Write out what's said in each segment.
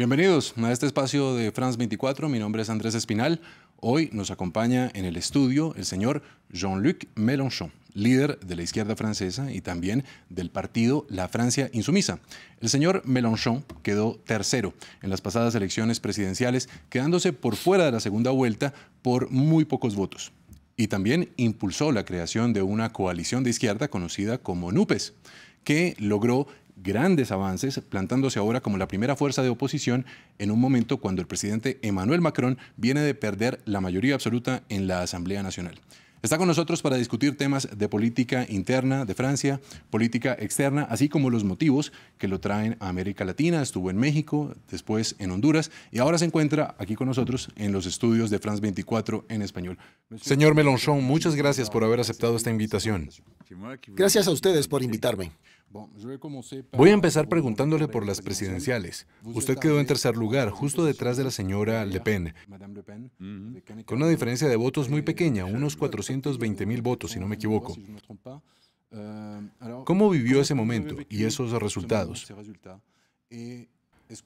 Bienvenidos a este espacio de France 24. Mi nombre es Andrés Espinal. Hoy nos acompaña en el estudio el señor Jean-Luc Mélenchon, líder de la izquierda francesa y también del partido La Francia Insumisa. El señor Mélenchon quedó tercero en las pasadas elecciones presidenciales, quedándose por fuera de la segunda vuelta por muy pocos votos. Y también impulsó la creación de una coalición de izquierda conocida como NUPES que logró grandes avances, plantándose ahora como la primera fuerza de oposición en un momento cuando el presidente Emmanuel Macron viene de perder la mayoría absoluta en la Asamblea Nacional. Está con nosotros para discutir temas de política interna de Francia, política externa, así como los motivos que lo traen a América Latina. Estuvo en México, después en Honduras y ahora se encuentra aquí con nosotros en los estudios de France 24 en español. Señor melonchon muchas gracias por haber aceptado esta invitación. Gracias a ustedes por invitarme. Voy a empezar preguntándole por las presidenciales. Usted quedó en tercer lugar, justo detrás de la señora Le Pen, con una diferencia de votos muy pequeña, unos 420 mil votos, si no me equivoco. ¿Cómo vivió ese momento y esos resultados?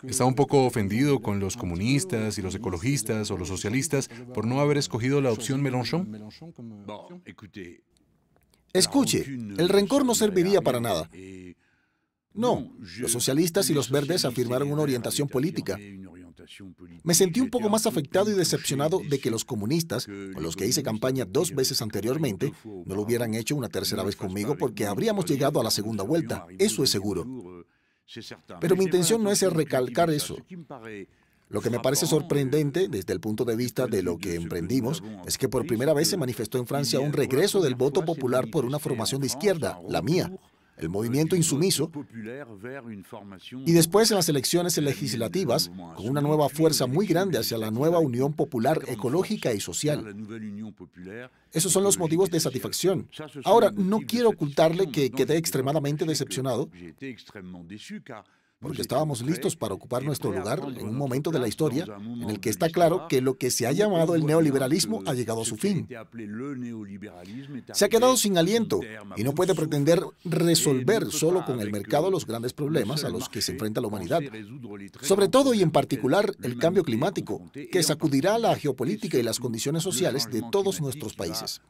¿Está un poco ofendido con los comunistas y los ecologistas o los socialistas por no haber escogido la opción Mélenchon? Escuche, el rencor no serviría para nada. No, los socialistas y los verdes afirmaron una orientación política. Me sentí un poco más afectado y decepcionado de que los comunistas, con los que hice campaña dos veces anteriormente, no lo hubieran hecho una tercera vez conmigo porque habríamos llegado a la segunda vuelta, eso es seguro. Pero mi intención no es recalcar eso. Lo que me parece sorprendente desde el punto de vista de lo que emprendimos es que por primera vez se manifestó en Francia un regreso del voto popular por una formación de izquierda, la mía, el movimiento insumiso, y después en las elecciones legislativas, con una nueva fuerza muy grande hacia la nueva Unión Popular Ecológica y Social. Esos son los motivos de satisfacción. Ahora, no quiero ocultarle que quedé extremadamente decepcionado porque estábamos listos para ocupar nuestro lugar en un momento de la historia en el que está claro que lo que se ha llamado el neoliberalismo ha llegado a su fin. Se ha quedado sin aliento y no puede pretender resolver solo con el mercado los grandes problemas a los que se enfrenta la humanidad, sobre todo y en particular el cambio climático, que sacudirá la geopolítica y las condiciones sociales de todos nuestros países.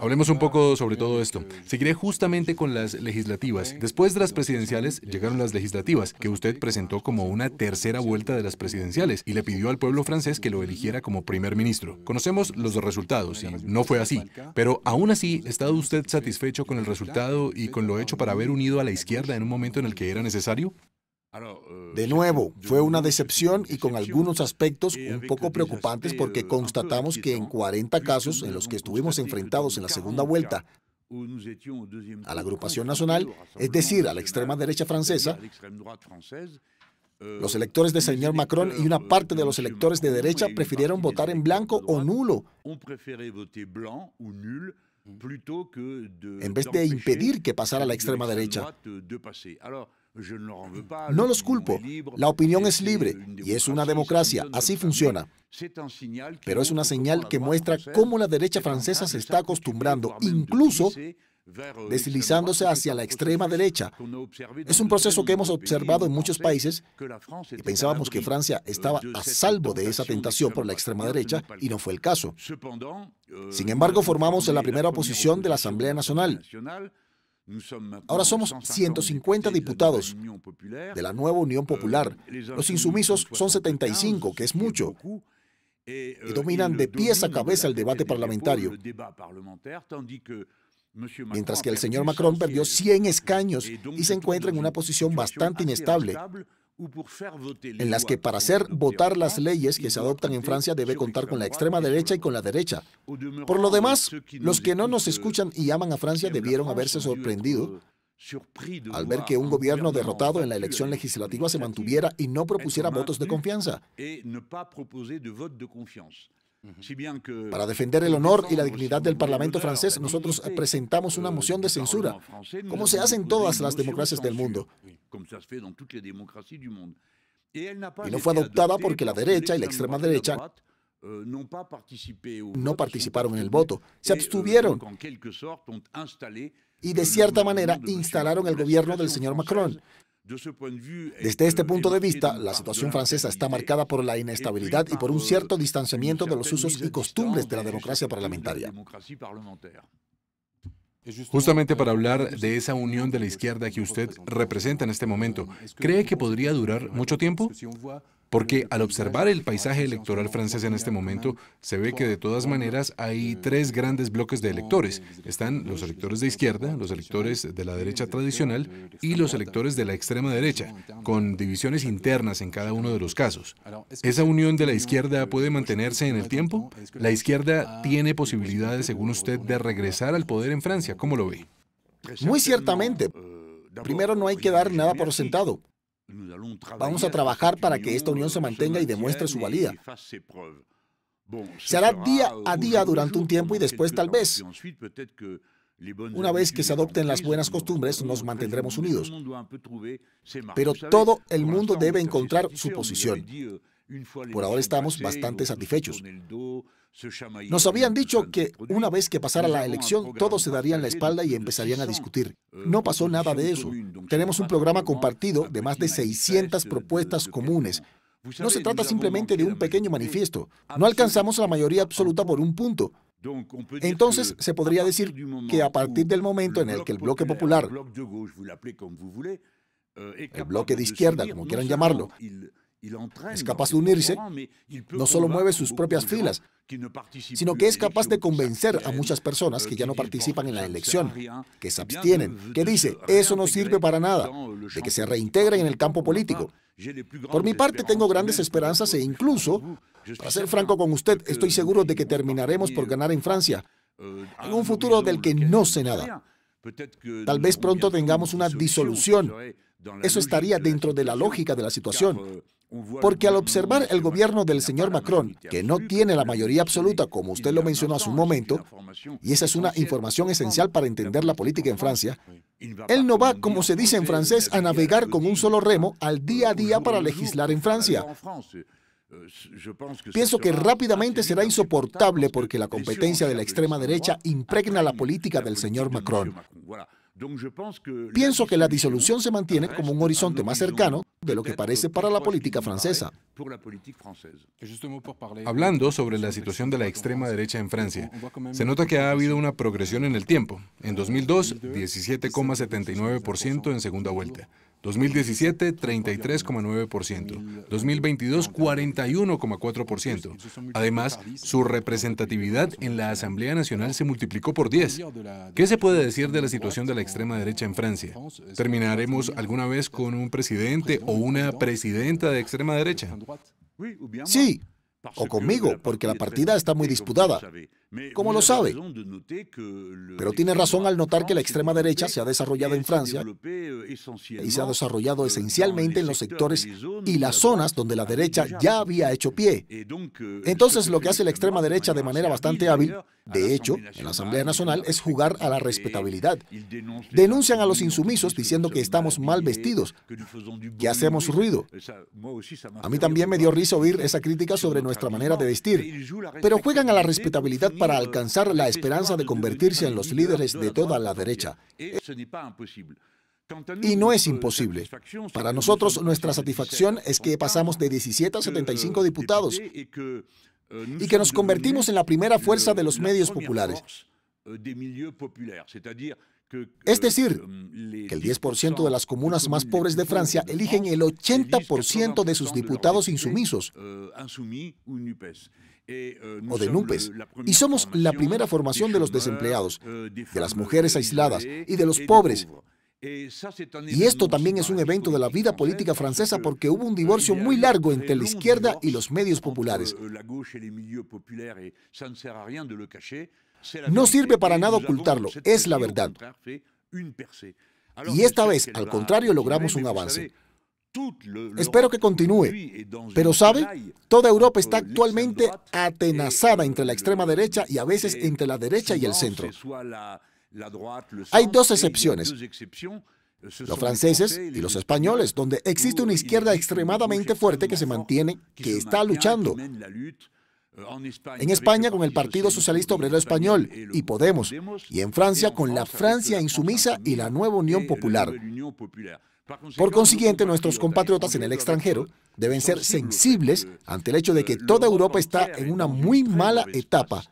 Hablemos un poco sobre todo esto. Seguiré justamente con las legislativas. Después de las presidenciales llegaron las legislativas, que usted presentó como una tercera vuelta de las presidenciales y le pidió al pueblo francés que lo eligiera como primer ministro. Conocemos los resultados y no fue así. Pero aún así, ¿está usted satisfecho con el resultado y con lo hecho para haber unido a la izquierda en un momento en el que era necesario? Ah, eh, de nuevo, fue una decepción y con algunos aspectos un poco preocupantes porque eh, constatamos que en 40 casos en los que estuvimos enfrentados en la segunda vuelta a la agrupación nacional, es decir, a la extrema derecha francesa, eh, los electores de señor Macron y una parte de los electores de derecha prefirieron votar en blanco o nulo mm. en vez de impedir que pasara la extrema derecha. No los culpo. La opinión es libre y es una democracia. Así funciona. Pero es una señal que muestra cómo la derecha francesa se está acostumbrando, incluso deslizándose hacia la extrema derecha. Es un proceso que hemos observado en muchos países y pensábamos que Francia estaba a salvo de esa tentación por la extrema derecha y no fue el caso. Euh, Sin embargo, formamos en la primera oposición de la Asamblea Nacional Ahora somos 150 diputados de la nueva Unión euh, Popular. Los insumisos son 75, que es mucho, euh, y dominan de pies a cabeza el debate parlamentario. Mientras que el señor Macron perdió 100 escaños y se encuentra en una posición bastante inestable en las que para hacer votar las leyes que se adoptan en Francia debe contar con la extrema derecha y con la derecha. Por lo demás, los que no nos escuchan y aman a Francia debieron haberse sorprendido al ver que un gobierno derrotado en la elección legislativa se mantuviera y no propusiera votos de confianza. Para defender el honor y la dignidad del Parlamento francés, nosotros presentamos una moción de censura, como se hace en todas las democracias del mundo. Y no fue adoptada porque la derecha y la extrema derecha eh, no participaron en el voto, se eh, abstuvieron y de cierta manera instalaron el gobierno del señor Macron, desde este punto de vista, la situación francesa está marcada por la inestabilidad y por un cierto distanciamiento de los usos y costumbres de la democracia parlamentaria. Justamente para hablar de esa unión de la izquierda que usted representa en este momento, ¿cree que podría durar mucho tiempo? Porque al observar el paisaje electoral francés en este momento, se ve que de todas maneras hay tres grandes bloques de electores. Están los electores de izquierda, los electores de la derecha tradicional y los electores de la extrema derecha, con divisiones internas en cada uno de los casos. ¿Esa unión de la izquierda puede mantenerse en el tiempo? ¿La izquierda tiene posibilidades, según usted, de regresar al poder en Francia? ¿Cómo lo ve? Muy ciertamente. Primero no hay que dar nada por sentado. Vamos a trabajar para que esta unión se mantenga y demuestre su valía. Se hará día a día durante un tiempo y después tal vez. Una vez que se adopten las buenas costumbres, nos mantendremos unidos. Pero todo el mundo debe encontrar su posición. Por ahora estamos bastante satisfechos. Nos habían dicho que una vez que pasara la elección, todos se darían la espalda y empezarían a discutir. Euh, no pasó nada de eso. Tenemos un programa compartido de más de 600 propuestas comunes. No se trata simplemente de un pequeño manifiesto. No alcanzamos la mayoría absoluta por un punto. Entonces, se podría decir que a partir del momento en el que el bloque popular, euh, el bloque de izquierda, como quieran llamarlo, es capaz de unirse, no solo mueve sus propias filas, sino que es capaz de convencer a muchas personas euh, que ya no participan en la elección, que se abstienen, que dice, eso no sirve para nada, de que se reintegren en el campo político. Por mi parte, tengo grandes esperanzas e incluso, para ser franco con usted, estoy seguro de que terminaremos por ganar en Francia, euh, en un futuro del que no sé nada. Tal vez pronto tengamos una disolución eso estaría dentro de la lógica de la situación. Porque al observar el gobierno del señor Macron, que no tiene la mayoría absoluta, como usted lo mencionó hace un momento, y esa es una información esencial para entender la política en Francia, él no va, como se dice en francés, a navegar con un solo remo al día a día para legislar en Francia. Eh, Pienso que rápidamente será insoportable este porque la competencia de la extrema derecha impregna la política del señor Macron. Pienso que la disolución se mantiene como un horizonte más cercano de lo que parece para la política francesa. Hablando sobre la situación de la extrema derecha en Francia, se nota que ha habido una progresión en el tiempo. En 2002, euh, 17,79% en segunda vuelta. 2017, 33,9%. 2022, 41,4%. Además, su representatividad en la Asamblea Nacional se multiplicó por 10. ¿Qué se puede decir de la situación de la extrema derecha en Francia? ¿Terminaremos alguna vez con un presidente o una presidenta de extrema derecha? Sí, o conmigo, porque la partida está muy disputada. ¿Cómo lo sabe? Pero tiene razón al notar que la extrema derecha se ha desarrollado en Francia euh, y se ha desarrollado euh, esencialmente en los sectores y las zonas donde la derecha ya había hecho pie. Euh, Entonces lo que hace la extrema derecha de manera bastante hábil, de hecho, en la Asamblea Nacional es jugar a la respetabilidad. Denuncian a los insumisos diciendo que estamos mal vestidos, que hacemos ruido. A mí también me dio risa oír esa crítica sobre nuestra manera de vestir, pero juegan a la respetabilidad para alcanzar la esperanza de convertirse en los líderes de toda la derecha. Y no es imposible. Para nosotros, nuestra satisfacción es que pasamos de 17 a 75 diputados y que nos convertimos en la primera fuerza de los medios populares. Es decir, que el 10% de las comunas más pobres de Francia eligen el 80% de sus diputados insumisos. Eh, eh, o de NUPES, y somos la primera formación de los desempleados, euh, de las mujeres aisladas y de los pobres. Y esto también es un evento de la vida política francesa porque hubo un divorcio muy largo entre la izquierda y los medios populares. Euh, no sirve para nada ocultarlo, es la verdad. Y esta vez, al contrario, logramos un avance. Espero que continúe. Pero sabe, toda Europa está actualmente atenazada entre la extrema derecha y a veces entre la derecha y el centro. Hay dos excepciones. Los franceses y los españoles, donde existe una izquierda extremadamente fuerte que se mantiene, que está luchando. Euh, en España con el Partido Socialista Obrero Español y Podemos, y en Francia con la Francia Insumisa y la Nueva Unión Popular. Por consiguiente, nuestros compatriotas en el extranjero deben ser sensibles ante el hecho de que toda Europa está en una muy mala etapa.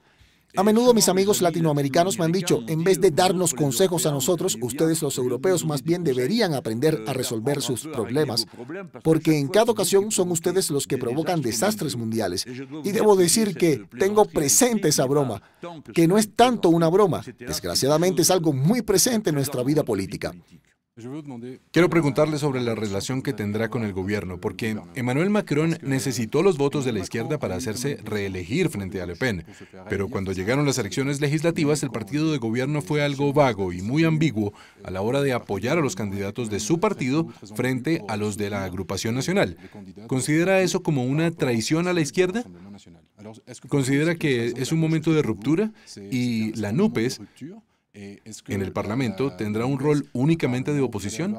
A menudo mis amigos latinoamericanos me han dicho, en vez de darnos consejos a nosotros, ustedes los europeos más bien deberían aprender a resolver sus problemas, porque en cada ocasión son ustedes los que provocan desastres mundiales. Y debo decir que tengo presente esa broma, que no es tanto una broma, desgraciadamente es algo muy presente en nuestra vida política. Quiero preguntarle sobre la relación que tendrá con el gobierno, porque Emmanuel Macron necesitó los votos de la izquierda para hacerse reelegir frente a Le Pen, pero cuando llegaron las elecciones legislativas el partido de gobierno fue algo vago y muy ambiguo a la hora de apoyar a los candidatos de su partido frente a los de la agrupación nacional. ¿Considera eso como una traición a la izquierda? ¿Considera que es un momento de ruptura y la NUPES eh, en el Parlamento tendrá un rol únicamente de oposición?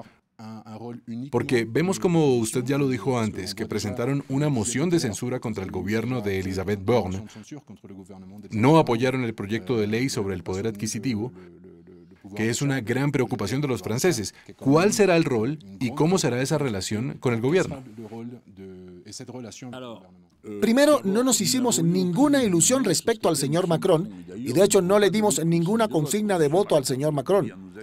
Porque vemos, como usted ya lo dijo antes, que presentaron una moción de censura contra el gobierno de Elizabeth Borne, no apoyaron el proyecto de ley sobre el poder eh, adquisitivo, que es una gran preocupación de los franceses. ¿Cuál será el rol y cómo será esa relación con el gobierno? Primero, no nos hicimos ninguna ilusión respecto al señor Macron y de hecho no le dimos ninguna consigna de voto al señor Macron.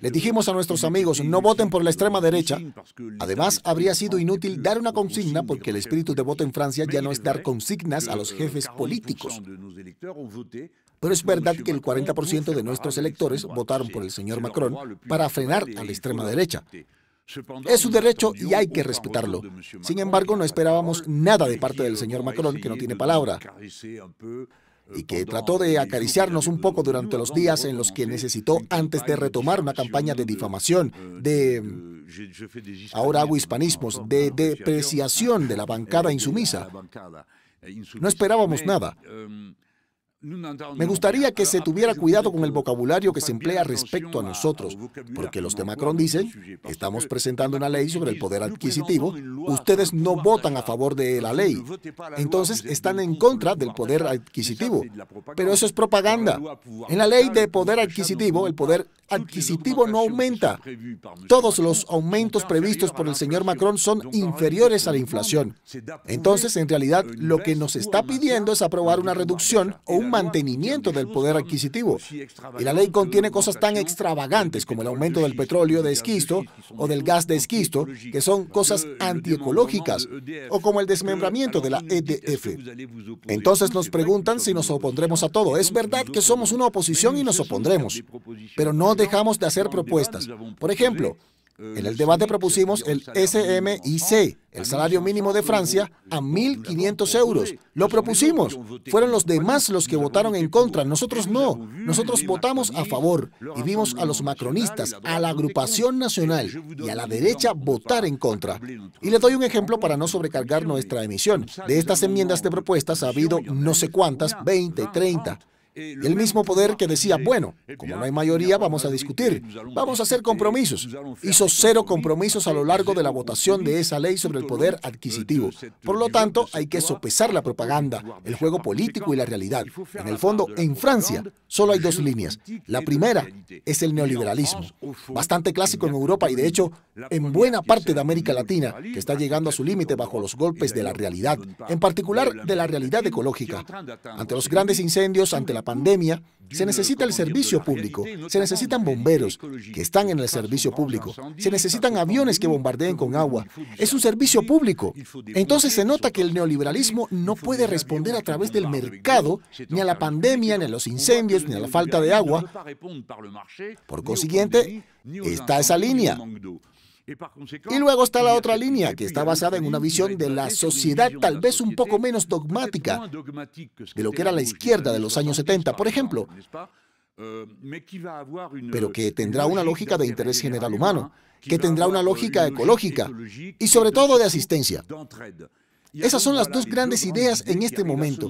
Le dijimos a nuestros amigos, no voten por la extrema derecha. Además, habría sido inútil dar una consigna porque el espíritu de voto en Francia ya no es dar consignas a los jefes políticos. Pero es verdad que el 40% de nuestros electores votaron por el señor Macron para frenar a la extrema derecha. Es su derecho y hay que respetarlo. Sin embargo, no esperábamos nada de parte del señor Macron, que no tiene palabra, euh, y que trató de acariciarnos un poco durante los días en los que necesitó antes de retomar una campaña de difamación, euh, de... Mm, euh, ahora hago hispanismos, de depreciación de la bancada eh, eh, insumisa. No esperábamos nada. Me gustaría que se tuviera cuidado con el vocabulario que se emplea respecto a nosotros, porque los de Macron dicen, estamos presentando una ley sobre el poder adquisitivo, ustedes no votan a favor de la ley, entonces están en contra del poder adquisitivo. Pero eso es propaganda. En la ley de poder adquisitivo, el poder adquisitivo no aumenta. Todos los aumentos previstos por el señor Macron son inferiores a la inflación. Entonces, en realidad, lo que nos está pidiendo es aprobar una reducción o un mantenimiento del poder adquisitivo. Y la ley contiene cosas tan extravagantes como el aumento del petróleo de esquisto o del gas de esquisto, que son cosas antiecológicas, o como el desmembramiento de la EDF. Entonces nos preguntan si nos opondremos a todo. Es verdad que somos una oposición y nos opondremos, pero no dejamos de hacer propuestas. Por ejemplo, en el debate propusimos el SMIC, el salario mínimo de Francia, a 1.500 euros. Lo propusimos. Fueron los demás los que votaron en contra, nosotros no. Nosotros votamos a favor y vimos a los macronistas, a la agrupación nacional y a la derecha votar en contra. Y le doy un ejemplo para no sobrecargar nuestra emisión. De estas enmiendas de propuestas ha habido no sé cuántas, 20, 30. El mismo poder que decía, bueno, como no hay mayoría, vamos a discutir, vamos a hacer compromisos. Hizo cero compromisos a lo largo de la votación de esa ley sobre el poder adquisitivo. Por lo tanto, hay que sopesar la propaganda, el juego político y la realidad. En el fondo, en Francia solo hay dos líneas. La primera es el neoliberalismo, bastante clásico en Europa y de hecho en buena parte de América Latina, que está llegando a su límite bajo los golpes de la realidad, en particular de la realidad ecológica. Ante los grandes incendios, ante la pandemia, se necesita el servicio público, se necesitan bomberos que están en el servicio público, se necesitan aviones que bombardeen con agua. Es un servicio público. Entonces se nota que el neoliberalismo no puede responder a través del mercado ni a la pandemia, ni a los incendios, ni a la falta de agua. Por consiguiente, está esa línea. Y luego está la otra línea, que está basada en una visión de la sociedad tal vez un poco menos dogmática de lo que era la izquierda de los años 70, por ejemplo, eh, pero que este, tendrá una lógica de interés general humano, que tendrá una lógica ecológica y sobre todo de asistencia. Esas son las dos grandes ideas en este momento,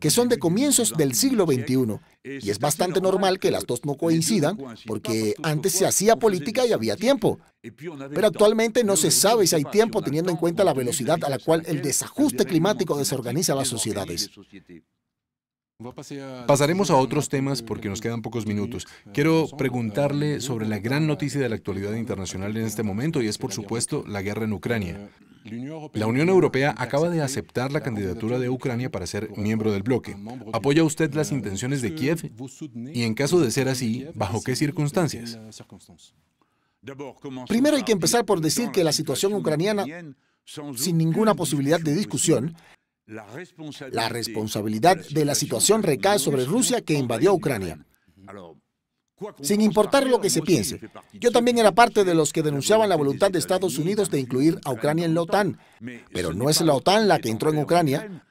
que son de comienzos del siglo XXI. Y es bastante normal que las dos no coincidan, porque antes se hacía política y había tiempo. Pero actualmente no se sabe si hay tiempo teniendo en cuenta la velocidad a la cual el desajuste climático desorganiza las sociedades. Pasaremos a otros temas porque nos quedan pocos minutos. Quiero preguntarle sobre la gran noticia de la actualidad internacional en este momento y es por supuesto la guerra en Ucrania. La Unión Europea acaba de aceptar la candidatura de Ucrania para ser miembro del bloque. ¿Apoya usted las intenciones de eh, Kiev? Y en caso de ser así, ¿bajo qué circunstancias? Primero hay que empezar por decir que la situación ucraniana, sin ninguna posibilidad de discusión, la responsabilidad de la situación recae sobre Rusia que invadió Ucrania sin importar lo que se piense. Yo también era parte de los que denunciaban la voluntad de Estados Unidos de incluir a Ucrania en la OTAN, pero no es la OTAN la que entró en Ucrania,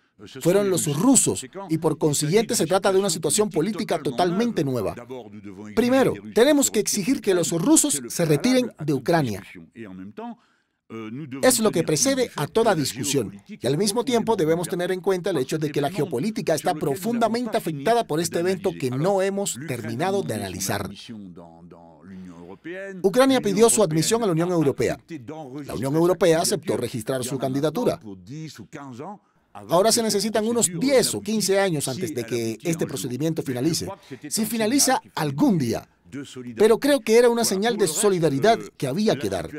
fueron los rusos y por consiguiente se trata de una situación política totalmente nueva. Primero, tenemos que exigir que los rusos se retiren de Ucrania. Eh, es lo que precede a toda discusión. Y al mismo tiempo debemos tener en cuenta el hecho de que la geopolítica está profundamente afectada por este evento que no hemos terminado de analizar. Ucrania pidió su admisión a la Unión Europea. La Unión Europea aceptó registrar su candidatura. Ahora se necesitan unos 10 o 15 años antes de que este procedimiento finalice. Si finaliza algún día, pero creo que era una señal de solidaridad que había que dar.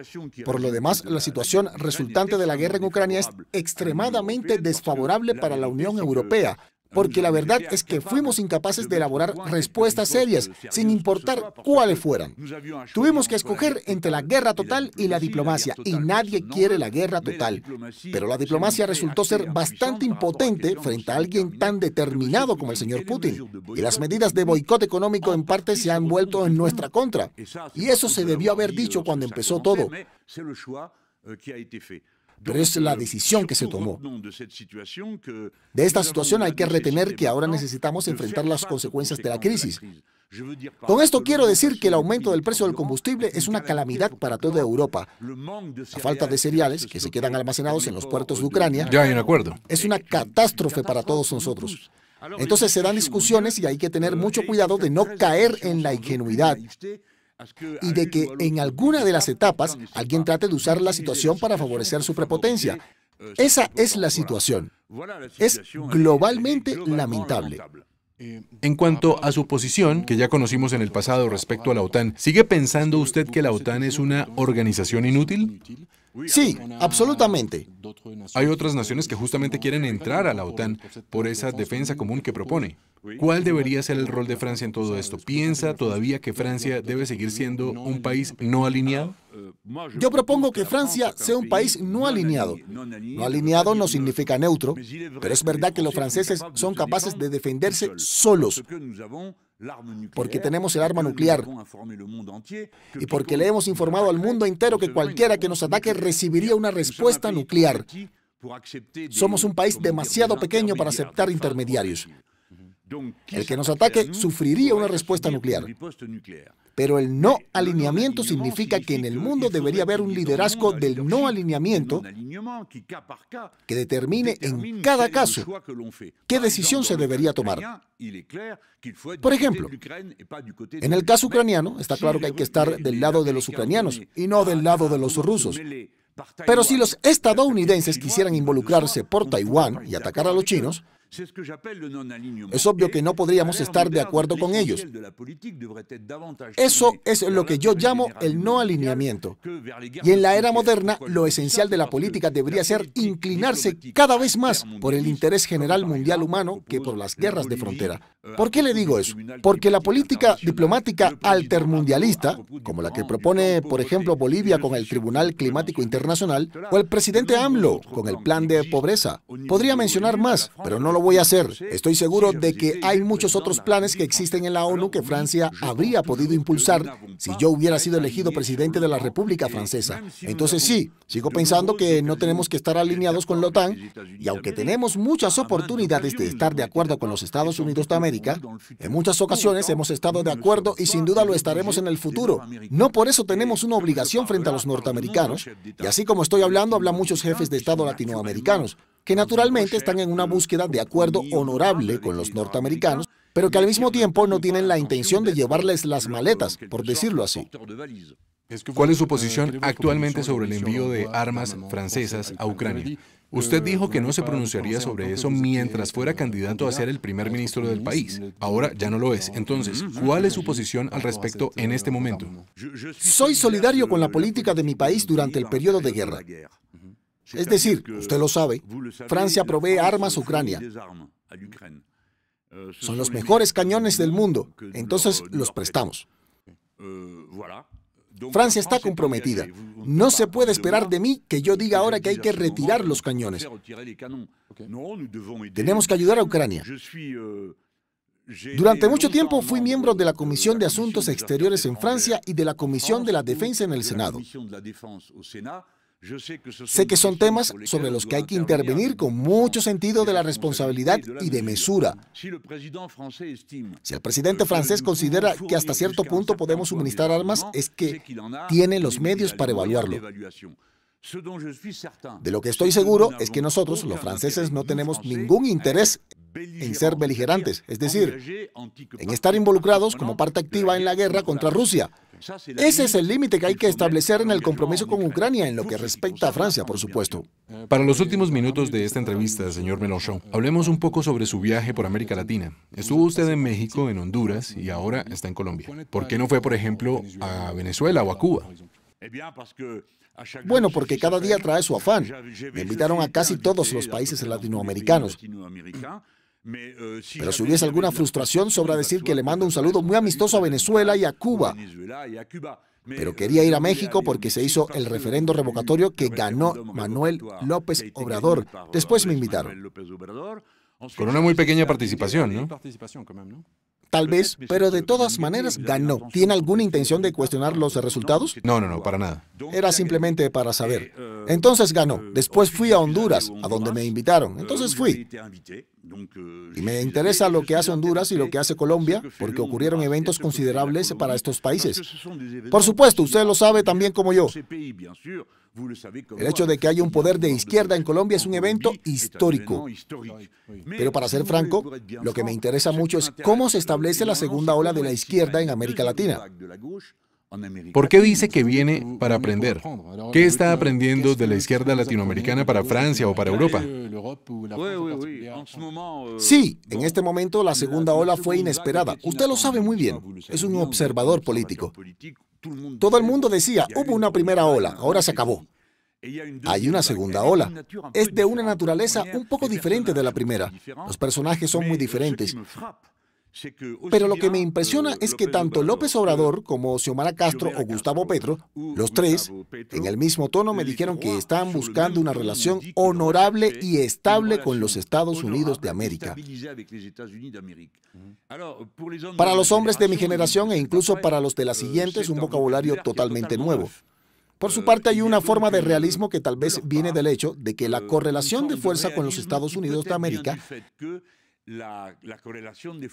Por lo demás, la situación resultante de la guerra en Ucrania es extremadamente desfavorable para la Unión Europea, porque la verdad es que fuimos incapaces de elaborar respuestas serias, sin importar cuáles fueran. Tuvimos que escoger entre la guerra total y la diplomacia, y nadie quiere la guerra total. Pero la diplomacia resultó ser bastante impotente frente a alguien tan determinado como el señor Putin, y las medidas de boicot económico en parte se han vuelto en nuestra contra. Y eso se debió haber dicho cuando empezó todo. Pero es la decisión que se tomó. De esta situación hay que retener que ahora necesitamos enfrentar las consecuencias de la crisis. Con esto quiero decir que el aumento del precio del combustible es una calamidad para toda Europa. La falta de cereales que se quedan almacenados en los puertos de Ucrania es una catástrofe para todos nosotros. Entonces se dan discusiones y hay que tener mucho cuidado de no caer en la ingenuidad y de que en alguna de las etapas alguien trate de usar la situación para favorecer su prepotencia. Eh, Esa es la situación. Es globalmente lamentable. En cuanto a su posición, que ya conocimos en el pasado respecto a la OTAN, ¿sigue pensando usted que la OTAN es una organización inútil? Sí, absolutamente. Hay otras naciones que justamente quieren entrar a la OTAN por esa defensa común que propone. ¿Cuál debería ser el rol de Francia en todo esto? ¿Piensa todavía que Francia debe seguir siendo un país no alineado? Yo propongo que Francia sea un país no alineado. No alineado no significa neutro, pero es verdad que los franceses son capaces de defenderse solos porque tenemos el arma nuclear y porque le hemos informado al mundo entero que cualquiera que nos ataque recibiría una respuesta nuclear. Somos un país demasiado pequeño para aceptar intermediarios. El que nos ataque sufriría una respuesta nuclear. Pero el no alineamiento significa que en el mundo debería haber un liderazgo del no alineamiento que determine en cada caso qué decisión se debería tomar. Por ejemplo, en el caso ucraniano, está claro que hay que estar del lado de los ucranianos y no del lado de los rusos. Pero si los estadounidenses quisieran involucrarse por Taiwán y atacar a los chinos, es obvio que no podríamos estar de acuerdo con ellos. Eso es lo que yo llamo el no alineamiento. Y en la era moderna, lo esencial de la política debería ser inclinarse cada vez más por el interés general mundial humano que por las guerras de frontera. ¿Por qué le digo eso? Porque la política diplomática altermundialista, como la que propone, por ejemplo, Bolivia con el Tribunal Climático Internacional, o el presidente AMLO con el plan de pobreza, podría mencionar más, pero no lo voy a hacer. Estoy seguro de que hay muchos otros planes que existen en la ONU que Francia habría podido impulsar si yo hubiera sido elegido presidente de la República Francesa. Entonces sí, sigo pensando que no tenemos que estar alineados con la OTAN, y aunque tenemos muchas oportunidades de estar de acuerdo con los Estados Unidos de América, en muchas ocasiones hemos estado de acuerdo y sin duda lo estaremos en el futuro. No por eso tenemos eh, una obligación frente a los norteamericanos, y así como estoy hablando, hablan muchos jefes de Estado latinoamericanos, que naturalmente están en una búsqueda de acuerdo honorable con los norteamericanos, pero que al mismo tiempo no tienen la intención de llevarles las maletas, por decirlo así. ¿Cuál es su posición actualmente sobre el envío de armas francesas a Ucrania? Usted dijo que no se pronunciaría sobre eso mientras fuera candidato a ser el primer ministro del país. Ahora ya no lo es. Entonces, ¿cuál es su posición al respecto en este momento? Soy solidario con la política de mi país durante el periodo de guerra. Es decir, usted lo sabe, Francia provee armas a Ucrania. Son los mejores cañones del mundo, entonces los prestamos. Francia está comprometida. No se puede esperar de mí que yo diga ahora que hay que retirar los cañones. Tenemos que ayudar a Ucrania. Durante mucho tiempo fui miembro de la Comisión de Asuntos Exteriores en Francia y de la Comisión de la Defensa en el Senado. Sé que son temas sobre los que hay que intervenir con mucho sentido de la responsabilidad y de mesura. Si el presidente francés considera que hasta cierto punto podemos suministrar armas, es que tiene los medios para evaluarlo. De lo que estoy seguro es que nosotros, los franceses, no tenemos ningún interés en ser beligerantes, es decir, en estar involucrados como parte activa en la guerra contra Rusia. Ese es el límite que hay que establecer en el compromiso con Ucrania en lo que respecta a Francia, por supuesto. Para los últimos minutos de esta entrevista, señor Melochon, hablemos un poco sobre su viaje por América Latina. Estuvo usted en México, en Honduras y ahora está en Colombia. ¿Por qué no fue, por ejemplo, a Venezuela o a Cuba? Bueno, porque cada día trae su afán. Me invitaron a casi todos los países latinoamericanos. Eh, pero si hubiese alguna frustración, sobra decir que le mando un saludo muy amistoso a Venezuela y a Cuba. Pero quería ir a México porque se hizo el referendo revocatorio que ganó Manuel López Obrador. Después me invitaron. Con una muy pequeña participación, ¿no? Tal vez, pero de todas maneras ganó. ¿Tiene alguna intención de cuestionar los resultados? No, no, no, para nada. Era simplemente para eh, saber. Eh, Entonces ganó. Después fui a Honduras, a donde me invitaron. Entonces fui. Y me interesa lo que hace Honduras y lo que hace Colombia, porque ocurrieron eventos este considerables para estos países. Por supuesto, usted lo sabe también como yo. El hecho de que haya un poder de izquierda en Colombia es un evento histórico. Pero para ser franco, lo que me interesa mucho es cómo se establece la segunda ola de la izquierda en América Latina. ¿Por qué dice que viene para aprender? ¿Qué está aprendiendo de la izquierda latinoamericana para Francia o para Europa? Euh, sí, en este momento la segunda ola fue inesperada. Usted lo sabe muy bien. Es un observador político. Todo el mundo decía, hubo una primera ola, ahora se acabó. Hay una segunda ola. Es de una naturaleza un poco diferente de la primera. Los personajes son muy diferentes. Pero lo que me impresiona es que tanto López Obrador como Xiomara Castro o Gustavo Petro, uh, los tres, en el mismo tono me dijeron que están buscando una relación honorable y estable con los ah, Estados Unidos de América. Para los hombres de mi generación e incluso para los de la eh, siguiente es un vocabulario totalmente nuevo. Por su eh, parte, hay una forma de realismo que tal vez viene ah, del hecho de que la eh, correlación de fuerza con los Estados Unidos de América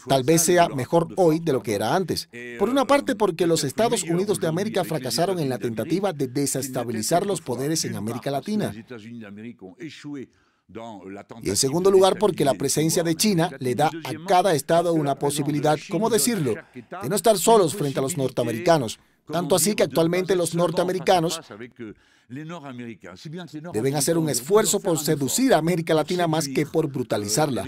Tal vez sea mejor hoy de lo que era antes. Eh, por una parte porque los Estados Unidos de América fracasaron en la tentativa de desestabilizar los poderes en América Latina. Y en segundo lugar, porque la presencia de China le da a cada Estado una posibilidad, ¿cómo decirlo?, de no estar solos frente a los norteamericanos. Tanto así que actualmente los norteamericanos Deben hacer un esfuerzo por seducir a América Latina más que por euh, brutalizarla.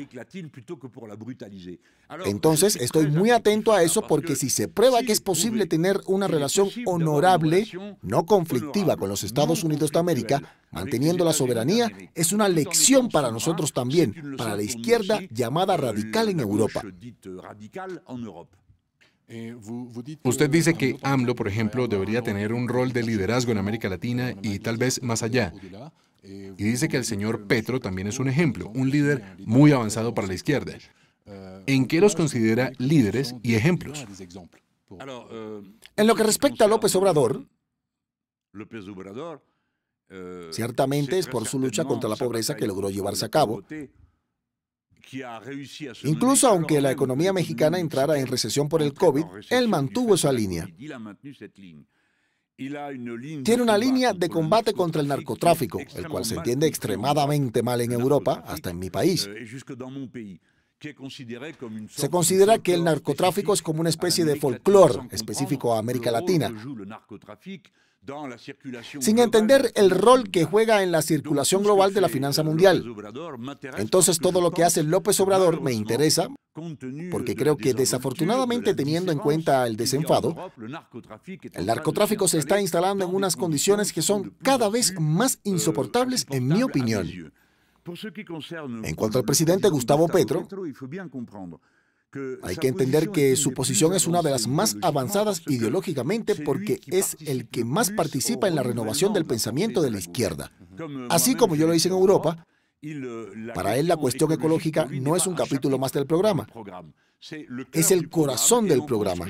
Entonces, estoy muy atento a eso porque si se prueba que es posible tener una relación honorable, no conflictiva con los Estados Unidos de América, manteniendo la soberanía, es una lección para nosotros también, para la izquierda llamada euh, radical en Europa. Usted dice que AMLO, por ejemplo, debería tener un rol de liderazgo en América Latina y tal vez más allá. Y dice que el señor Petro también es un ejemplo, un líder muy avanzado para la izquierda. ¿En qué los considera líderes y ejemplos? En lo que respecta a López Obrador, ciertamente es por su lucha contra la pobreza que logró llevarse a cabo, Incluso aunque la economía mexicana entrara en recesión por el COVID, él mantuvo esa línea. Tiene una línea de combate contra el narcotráfico, el cual se entiende extremadamente mal en Europa, hasta en mi país. Eh, se considera que el narcotráfico es como una especie de folclore específico a América Latina, sin entender el rol que juega en la circulación global de la finanza mundial. Entonces todo lo que hace López Obrador me interesa, porque creo que desafortunadamente teniendo en cuenta el desenfado, el narcotráfico se está instalando en unas condiciones que son cada vez más euh, insoportables en mi opinión. En cuanto al presidente Gustavo Petro, hay que entender que su posición es una de las más avanzadas ideológicamente porque es el que más participa en la renovación del pensamiento de la izquierda. Euh, Así como yo lo hice en Europa, euh, para él la cuestión ecológica no es un capítulo más del programa, es el corazón del programa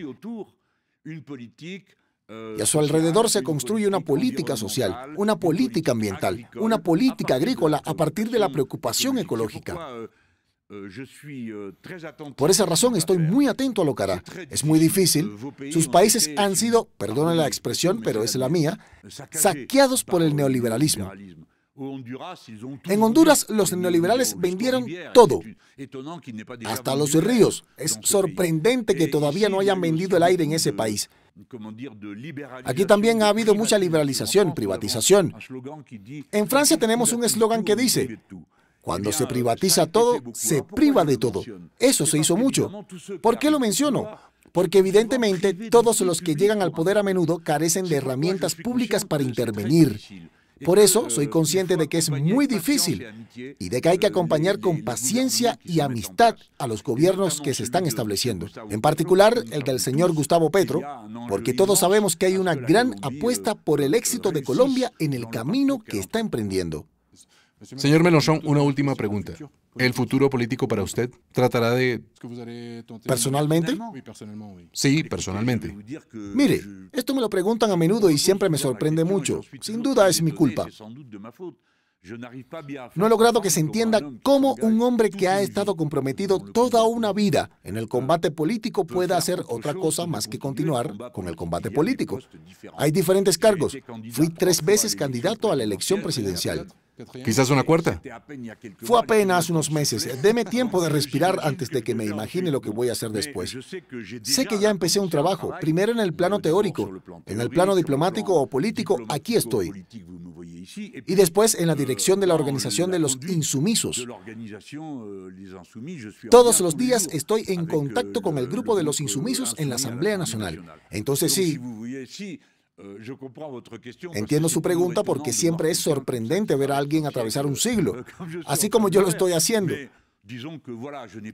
y a su alrededor se construye una política social, una política ambiental, una política agrícola a partir de la preocupación ecológica. Por esa razón estoy muy atento a lo que hará. Es muy difícil. Sus países han sido, perdone la expresión, pero es la mía, saqueados por el neoliberalismo. En Honduras los neoliberales vendieron todo, hasta los ríos. Es sorprendente que todavía no hayan vendido el aire en ese país. Aquí también ha habido mucha liberalización, privatización. En Francia tenemos un eslogan que dice, cuando eh se privatiza todo, se priva de todo. Eso se hizo mucho. ¿Por qué lo menciono? Porque evidentemente todos los que llegan al poder a menudo carecen de herramientas públicas para intervenir. Por eso soy eh, consciente de que es muy difícil y de que hay que eh, acompañar con paciencia y amistad a los gobiernos que se están estableciendo, en particular el del señor Gustavo Petro, porque todos sabemos que hay una gran apuesta por el éxito de Colombia en el camino que está emprendiendo. Señor Melochón, una última pregunta el futuro político para usted? ¿Tratará de... Pues, ¿Personalmente? Sí, personalmente. Mire, esto me lo preguntan a menudo y siempre me sorprende mucho. Sin duda es mi culpa. No he logrado que se entienda cómo un hombre que ha estado comprometido toda una vida en el combate político pues pueda hacer pues otra cosa más que continuar con el combate político. Hay diferentes cargos. Fui tres veces candidato a la elección presidencial. Quizás una cuarta. Fue apenas unos meses. Deme tiempo de respirar antes de que me imagine lo que voy a hacer después. Sé que ya empecé un trabajo, primero en el plano teórico, en el plano diplomático o político, aquí estoy. Y después en la dirección de la organización de los insumisos. Todos los días estoy en contacto con el grupo de los insumisos en la Asamblea Nacional. Entonces sí, eh, pues, Entiendo su pregunta porque siempre es sorprendente ver a alguien atravesar un siglo, así como yo lo estoy haciendo.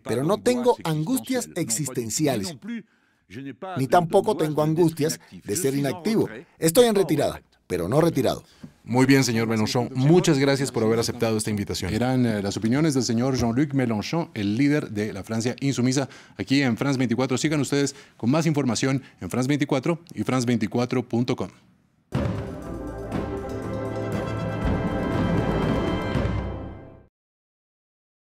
Pero no tengo angustias existenciales, ni tampoco tengo angustias de ser inactivo. Estoy en retirada pero no retirado. Muy bien, señor Mélenchon. Muchas gracias por haber aceptado esta invitación. Eran eh, las opiniones del señor Jean-Luc Mélenchon, el líder de la Francia insumisa, aquí en France 24. Sigan ustedes con más información en France 24 y france24.com.